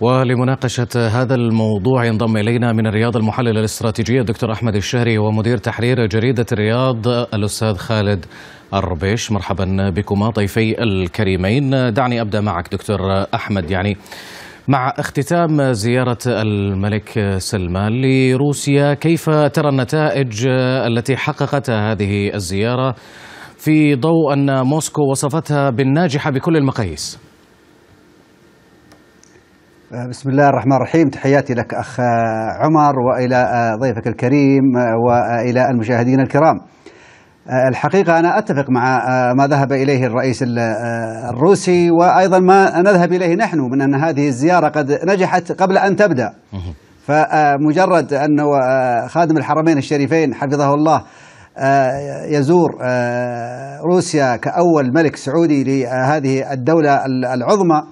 ولمناقشة هذا الموضوع ينضم إلينا من الرياض المحلل الاستراتيجي الدكتور أحمد الشهري ومدير تحرير جريدة الرياض الأستاذ خالد الربيش مرحبا بكما ضيفي الكريمين دعني أبدأ معك دكتور أحمد يعني مع اختتام زيارة الملك سلمان لروسيا كيف ترى النتائج التي حققتها هذه الزيارة في ضوء أن موسكو وصفتها بالناجحة بكل المقاييس؟ بسم الله الرحمن الرحيم تحياتي لك أخ عمر وإلى ضيفك الكريم وإلى المشاهدين الكرام الحقيقة أنا أتفق مع ما ذهب إليه الرئيس الروسي وأيضا ما نذهب إليه نحن من أن هذه الزيارة قد نجحت قبل أن تبدأ فمجرد أن خادم الحرمين الشريفين حفظه الله يزور روسيا كأول ملك سعودي لهذه الدولة العظمى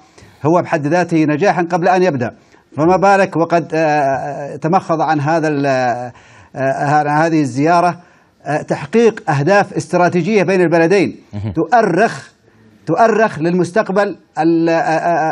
هو بحد ذاته نجاح قبل أن يبدأ فما بالك وقد آه، آه، تمخض عن هذا آه، هذه الزيارة تحقيق أهداف استراتيجية بين البلدين تؤرخ تؤرخ للمستقبل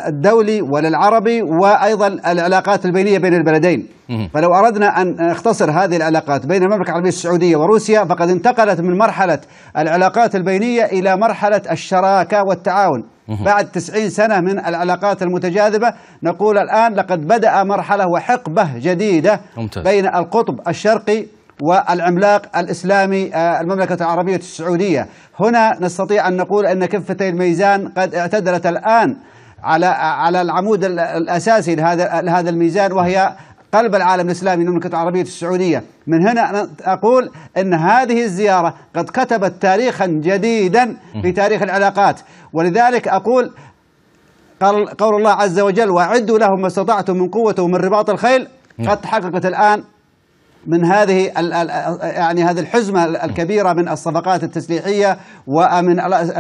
الدولي وللعربي وايضا العلاقات البينيه بين البلدين. فلو اردنا ان نختصر هذه العلاقات بين المملكه العربيه السعوديه وروسيا فقد انتقلت من مرحله العلاقات البينيه الى مرحله الشراكه والتعاون. بعد 90 سنه من العلاقات المتجاذبه نقول الان لقد بدا مرحله وحقبه جديده ممتاز. بين القطب الشرقي والعملاق الإسلامي آه، المملكة العربية السعودية هنا نستطيع أن نقول أن كفتي الميزان قد اعتدلت الآن على على العمود الأساسي لهذا لهذا الميزان وهي قلب العالم الإسلامي المملكة العربية السعودية من هنا أقول أن هذه الزيارة قد كتبت تاريخا جديدا في تاريخ العلاقات ولذلك أقول قول الله عز وجل وأعدوا لهم ما استطعتم من قوة ومن رباط الخيل قد تحققت الآن من هذه يعني هذه الحزمه الكبيره من الصفقات التسليحيه ومن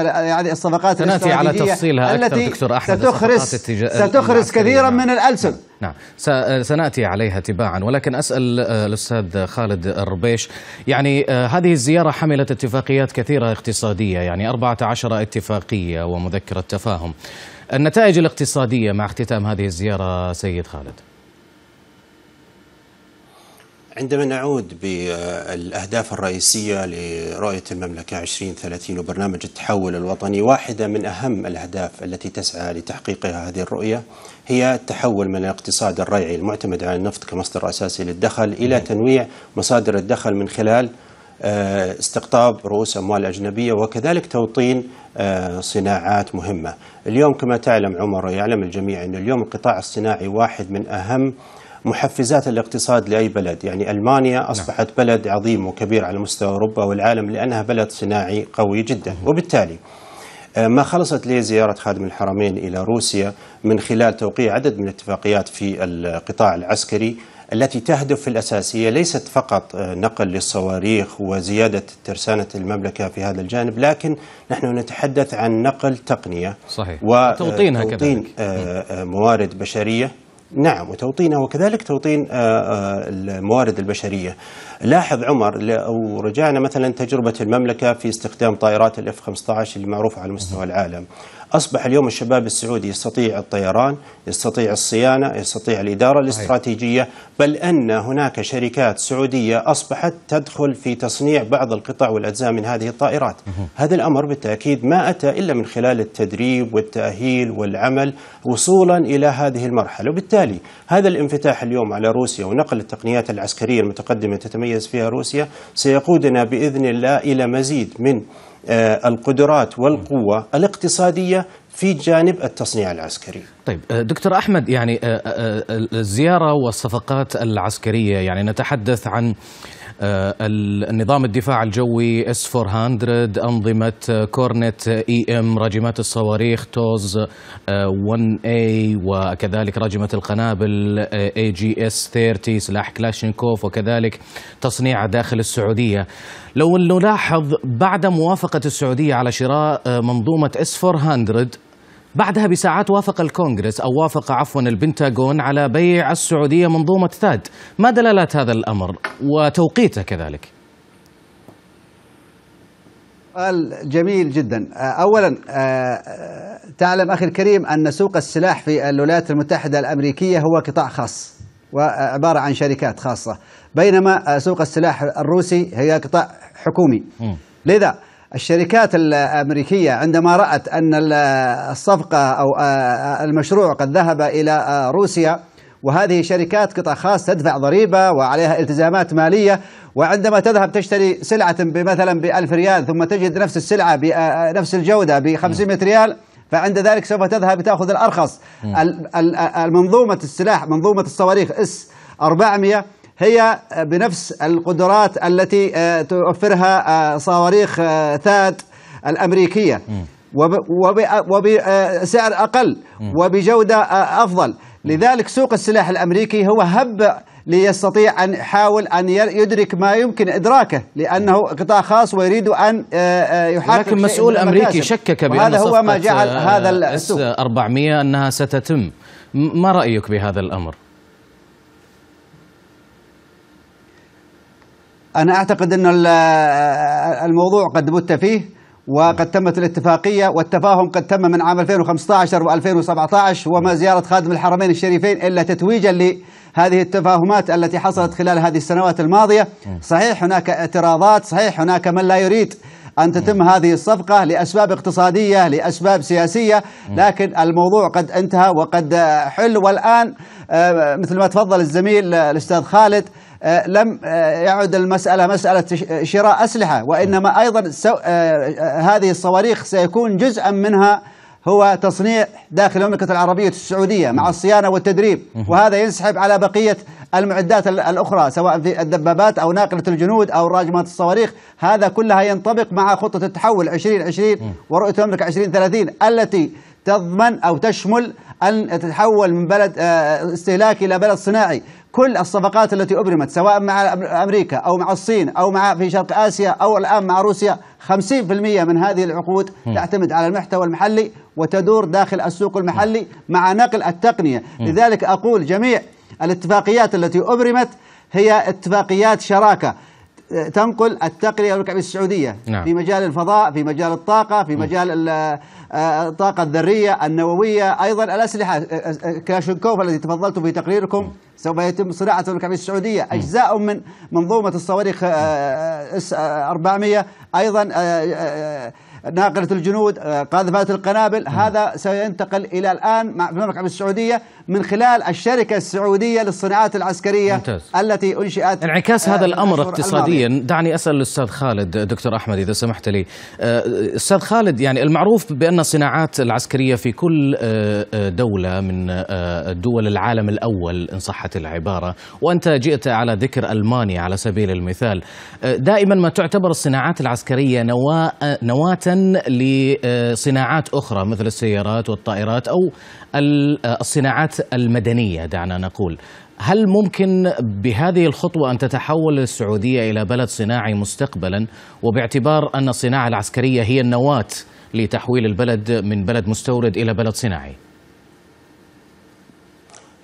يعني الصفقات سناتي على تفصيلها التي دكتور احمد ستخرس ستخرس كثيرا من الالسن نعم, نعم. آه، سناتي عليها تباعا ولكن اسال آه، الاستاذ خالد الربيش يعني آه، هذه الزياره حملت اتفاقيات كثيره اقتصاديه يعني 14 اتفاقيه ومذكره تفاهم النتائج الاقتصاديه مع اختتام هذه الزياره سيد خالد عندما نعود بالأهداف الرئيسية لرؤية المملكة 2030 وبرنامج التحول الوطني واحدة من أهم الأهداف التي تسعى لتحقيقها هذه الرؤية هي التحول من الاقتصاد الريعي المعتمد على النفط كمصدر أساسي للدخل إلى نعم. تنويع مصادر الدخل من خلال آه، استقطاب رؤوس أموال أجنبية وكذلك توطين آه، صناعات مهمة اليوم كما تعلم عمر ويعلم الجميع أن اليوم القطاع الصناعي واحد من أهم محفزات الاقتصاد لاي بلد، يعني المانيا نعم. اصبحت نعم. بلد عظيم وكبير على مستوى اوروبا والعالم لانها بلد صناعي قوي جدا، وبالتالي آه، ما خلصت ليه زيارة خادم الحرمين إلى روسيا من خلال توقيع عدد من الاتفاقيات في القطاع العسكري التي تهدف في الأساسية ليست فقط آه، نقل للصواريخ وزيادة ترسانة المملكة في هذا الجانب لكن نحن نتحدث عن نقل تقنية صحيح وتوطينها آه، كذلك موارد بشرية نعم وتوطينها وكذلك توطين آه، آه، الموارد البشريه. لاحظ عمر لو رجعنا مثلا تجربه المملكه في استخدام طائرات الاف 15 المعروفه على مستوى العالم أصبح اليوم الشباب السعودي يستطيع الطيران يستطيع الصيانة يستطيع الإدارة الاستراتيجية بل أن هناك شركات سعودية أصبحت تدخل في تصنيع بعض القطع والأجزاء من هذه الطائرات هذا الأمر بالتأكيد ما أتى إلا من خلال التدريب والتأهيل والعمل وصولا إلى هذه المرحلة وبالتالي هذا الانفتاح اليوم على روسيا ونقل التقنيات العسكرية المتقدمة تتميز فيها روسيا سيقودنا بإذن الله إلى مزيد من آه، القدرات والقوة الاقتصادية في جانب التصنيع العسكري طيب آه، دكتور أحمد يعني آه، الزيارة والصفقات العسكرية يعني نتحدث عن آه، النظام الدفاع الجوي اس 400 انظمه كورنت اي ام راجمات الصواريخ توز 1 آه، اي وكذلك راجمه القنابل اي جي اس 30 سلاح كلاشينكوف وكذلك تصنيع داخل السعوديه لو نلاحظ بعد موافقه السعوديه على شراء آه، منظومه اس 400 بعدها بساعات وافق الكونغرس أو وافق عفوا البنتاغون على بيع السعودية منظومة ثاد ما دلالات هذا الأمر وتوقيته كذلك سؤال جميل جدا آه، أولا آه، آه، تعلم أخي الكريم أن سوق السلاح في الولايات المتحدة الأمريكية هو قطاع خاص وعبارة عن شركات خاصة بينما سوق السلاح الروسي هي قطاع حكومي لذا الشركات الأمريكية عندما رأت أن الصفقة أو المشروع قد ذهب إلى روسيا وهذه شركات قطاع خاص تدفع ضريبة وعليها التزامات مالية وعندما تذهب تشتري سلعة بمثلا بألف ريال ثم تجد نفس السلعة بنفس الجودة ب 500 ريال فعند ذلك سوف تذهب تأخذ الأرخص المنظومة السلاح منظومة الصواريخ اس 400 هي بنفس القدرات التي آه، توفرها آه، صواريخ آه، ثاد الأمريكية وبسعر أقل وبجودة أفضل لذلك سوق السلاح الأمريكي هو هب ليستطيع أن يحاول أن يدرك ما يمكن إدراكه لأنه قطاع خاص ويريد أن يحقق لكن مسؤول أمريكي شكك بأن هذا هو ما جعل هذا السوق 400 أنها ستتم ما رأيك بهذا الأمر؟ أنا أعتقد أن الموضوع قد بت فيه وقد تمت الاتفاقية والتفاهم قد تم من عام 2015 و2017 وما زيارة خادم الحرمين الشريفين إلا تتويجا لهذه التفاهمات التي حصلت خلال هذه السنوات الماضية صحيح هناك اعتراضات صحيح هناك من لا يريد أن تتم هذه الصفقة لأسباب اقتصادية لأسباب سياسية لكن الموضوع قد انتهى وقد حل والآن آه، مثل ما تفضل الزميل آه، الأستاذ خالد آه، لم آه، يعد المسألة مسألة آه، شراء أسلحة وإنما أيضا هذه الصواريخ سيكون جزءا منها هو تصنيع داخل المملكة العربية السعودية مع الصيانة والتدريب وهذا ينسحب على بقية المعدات الأخرى سواء في الدبابات أو ناقلة الجنود أو راجمات الصواريخ هذا كلها ينطبق مع خطة التحول 2020 ورؤية المملكة 2030 التي تضمن أو تشمل أن تتحول من بلد استهلاكي إلى بلد صناعي كل الصفقات التي أبرمت سواء مع أمريكا أو مع الصين أو مع في شرق آسيا أو الآن مع روسيا 50% من هذه العقود تعتمد على المحتوى المحلي وتدور داخل السوق المحلي مع نقل التقنية لذلك أقول جميع الاتفاقيات التي أبرمت هي اتفاقيات شراكة تنقل التقنية والركب السعودية نعم. في مجال الفضاء في مجال الطاقة في مجال آه، الطاقة الذرية النووية أيضا الأسلحة آه، آه، كلاشنكوف الذي تفضلتم في تقريركم سوف يتم صناعة الركب السعودية أجزاء من منظومة الصواريخ 400 أيضا ناقلة الجنود آه، قاذفات القنابل نعم. هذا سينتقل إلى الآن في المملكة العربية السعودية من خلال الشركة السعودية للصناعات العسكرية ممتاز. التي أنشئت انعكاس آه، هذا الأمر اقتصاديا دعني أسأل الأستاذ خالد دكتور أحمد إذا سمحت لي آه، أستاذ خالد يعني المعروف بأن الصناعات العسكرية في كل دولة من دول العالم الأول إن صحت العبارة وأنت جئت على ذكر ألمانيا على سبيل المثال دائما ما تعتبر الصناعات العسكرية نواة نواة لصناعات أخرى مثل السيارات والطائرات أو الصناعات المدنية دعنا نقول هل ممكن بهذه الخطوة أن تتحول السعودية إلى بلد صناعي مستقبلا وباعتبار أن الصناعة العسكرية هي النواة لتحويل البلد من بلد مستورد إلى بلد صناعي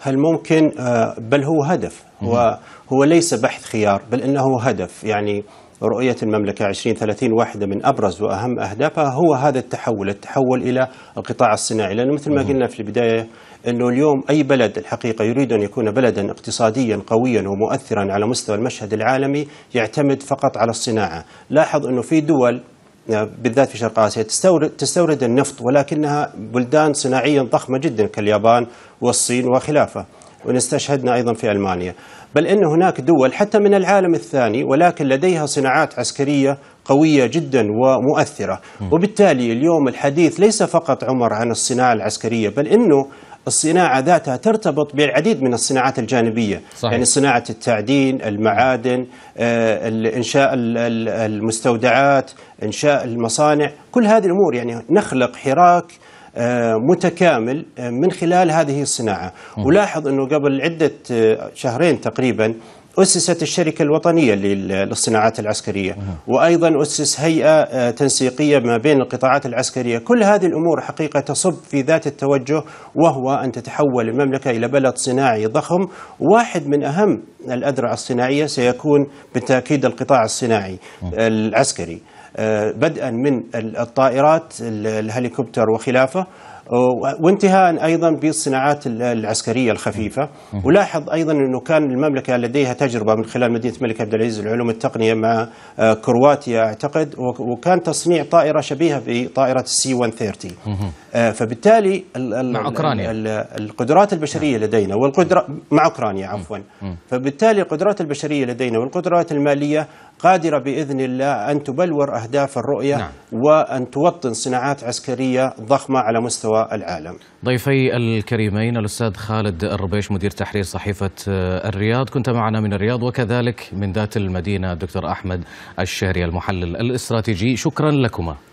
هل ممكن آه، بل هو هدف هو هو ليس بحث خيار بل انه هدف يعني رؤية المملكة 2030 واحدة من أبرز وأهم أهدافها هو هذا التحول التحول إلى القطاع الصناعي لأنه مثل ما قلنا في البداية أنه اليوم أي بلد الحقيقة يريد أن يكون بلدا اقتصاديا قويا ومؤثرا على مستوى المشهد العالمي يعتمد فقط على الصناعة لاحظ أنه في دول بالذات في شرق اسيا تستورد تستورد النفط ولكنها بلدان صناعيا ضخمه جدا كاليابان والصين وخلافه ونستشهدنا أيضا في ألمانيا بل أن هناك دول حتى من العالم الثاني ولكن لديها صناعات عسكرية قوية جدا ومؤثرة وبالتالي اليوم الحديث ليس فقط عمر عن الصناعة العسكرية بل أنه الصناعة ذاتها ترتبط بالعديد من الصناعات الجانبية صحيح. يعني صناعة التعدين المعادن آه، إنشاء المستودعات إنشاء المصانع كل هذه الأمور يعني نخلق حراك آه، متكامل آه، من خلال هذه الصناعة ولاحظ أنه قبل عدة آه، شهرين تقريبا أسست الشركة الوطنية للصناعات العسكرية وأيضا أسس هيئة تنسيقية ما بين القطاعات العسكرية كل هذه الأمور حقيقة تصب في ذات التوجه وهو أن تتحول المملكة إلى بلد صناعي ضخم واحد من أهم الأذرع الصناعية سيكون بالتأكيد القطاع الصناعي العسكري بدءا من الطائرات الهليكوبتر وخلافه وانتهاء ايضا بالصناعات العسكريه الخفيفه ولاحظ ايضا انه كان المملكه لديها تجربه من خلال مدينه الملك عبد العزيز للعلوم التقنيه مع آه، كرواتيا اعتقد وكان تصنيع طائره شبيهه بطائره السي 130 آه، فبالتالي مع اوكرانيا القدرات البشريه نعم. لدينا والقدره مع اوكرانيا عفوا فبالتالي القدرات البشريه لدينا والقدرات الماليه قادرة بإذن الله أن تبلور أهداف الرؤية نعم. وأن توطن صناعات عسكرية ضخمة على مستوى العالم ضيفي الكريمين الأستاذ خالد الربيش مدير تحرير صحيفة آه، الرياض كنت معنا من الرياض وكذلك من ذات المدينة الدكتور أحمد الشهري المحلل الاستراتيجي شكرا لكما